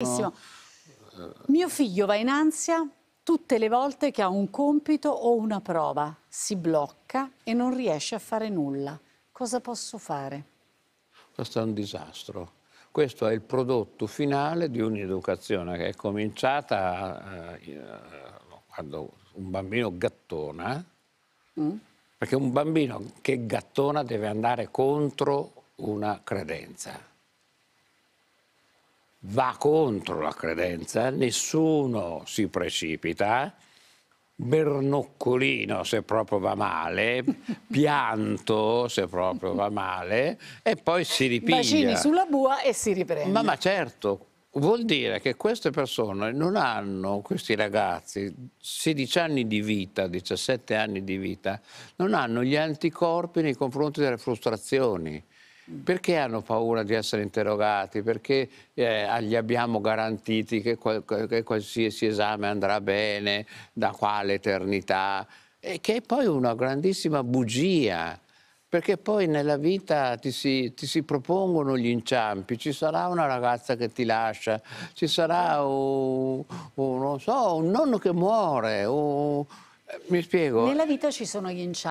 No. Eh. Mio figlio va in ansia tutte le volte che ha un compito o una prova, si blocca e non riesce a fare nulla. Cosa posso fare? Questo è un disastro. Questo è il prodotto finale di un'educazione che è cominciata eh, eh quando un bambino gattona, mm? perché un bambino che gattona deve andare contro una credenza va contro la credenza, nessuno si precipita. Bernoccolino se proprio va male, pianto se proprio va male e poi si ripiglia. Bacini sulla bua e si riprende. Ma, ma certo, vuol dire che queste persone non hanno, questi ragazzi, 16 anni di vita, 17 anni di vita, non hanno gli anticorpi nei confronti delle frustrazioni. Perché hanno paura di essere interrogati? Perché eh, gli abbiamo garantiti che, qual che qualsiasi esame andrà bene, da quale eternità? E che è poi una grandissima bugia perché poi nella vita ti si, ti si, propongono gli inciampi, ci sarà una ragazza che ti lascia, ci sarà un, un, non so, un nonno che muore, un, eh, mi spiego. Nella vita ci sono gli inciampi.